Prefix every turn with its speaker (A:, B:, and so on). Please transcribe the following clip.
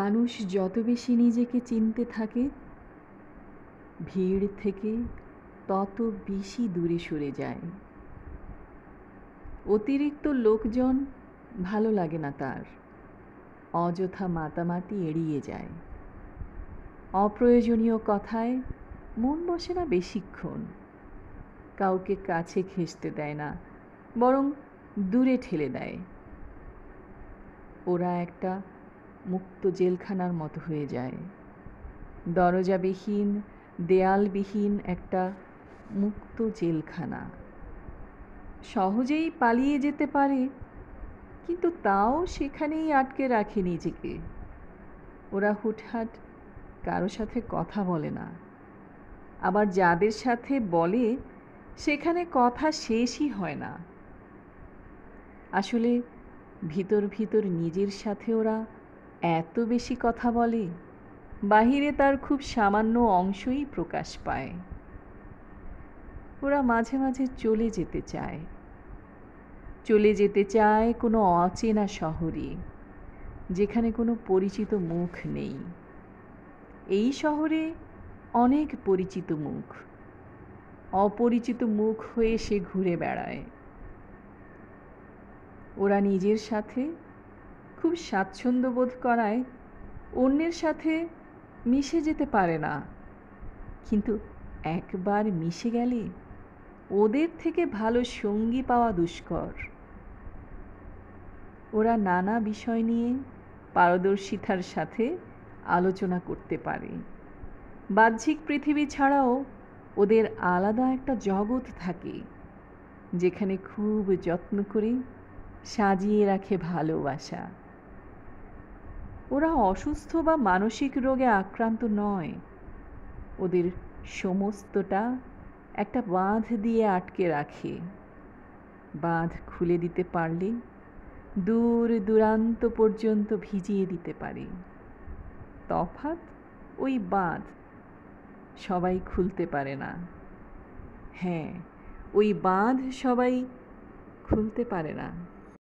A: মানুষ যত বেশি নিজেকে চিনতে থাকে ভিড় থেকে তত বেশি দূরে সরে যায় অতিরিক্ত লোকজন ভালো লাগে না তার অযথা মাতামাতি এড়িয়ে যায় অপ্রয়োজনীয় কথায় মন বসে না বেশিক্ষণ কাউকে কাছে ঘেঁষতে দেয় না বরং দূরে ঠেলে দেয় ওরা একটা মুক্ত জেলখানার মতো হয়ে যায় দরজাবিহীন দেয়ালবিহীন একটা মুক্ত জেলখানা সহজেই পালিয়ে যেতে পারে কিন্তু তাও সেখানেই আটকে রাখে নিজেকে ওরা হুটহাট কারো সাথে কথা বলে না আবার যাদের সাথে বলে সেখানে কথা শেষই হয় না আসলে ভিতর ভিতর নিজের সাথে ওরা এত বেশি কথা বলে বাহিরে তার খুব সামান্য অংশই প্রকাশ পায় ওরা মাঝে মাঝে চলে যেতে চায় চলে যেতে চায় কোনো অচেনা শহরে যেখানে কোনো পরিচিত মুখ নেই এই শহরে অনেক পরিচিত মুখ অপরিচিত মুখ হয়ে সে ঘুরে বেড়ায় ওরা নিজের সাথে খুব স্বাচ্ছন্দ্য বোধ করায় অন্যের সাথে মিশে যেতে পারে না কিন্তু একবার মিশে গেলে ওদের থেকে ভালো সঙ্গী পাওয়া দুষ্কর ওরা নানা বিষয় নিয়ে পারদর্শিতার সাথে আলোচনা করতে পারে বাহ্যিক পৃথিবী ছাড়াও ওদের আলাদা একটা জগৎ থাকে যেখানে খুব যত্ন করে সাজিয়ে রাখে ভালোবাসা ওরা অসুস্থ বা মানসিক রোগে আক্রান্ত নয় ওদের সমস্তটা একটা বাঁধ দিয়ে আটকে রাখে বাঁধ খুলে দিতে পারলে দূর দূরান্ত পর্যন্ত ভিজিয়ে দিতে পারে তফাৎ ওই বাঁধ সবাই খুলতে পারে না হ্যাঁ ওই বাঁধ সবাই খুলতে পারে না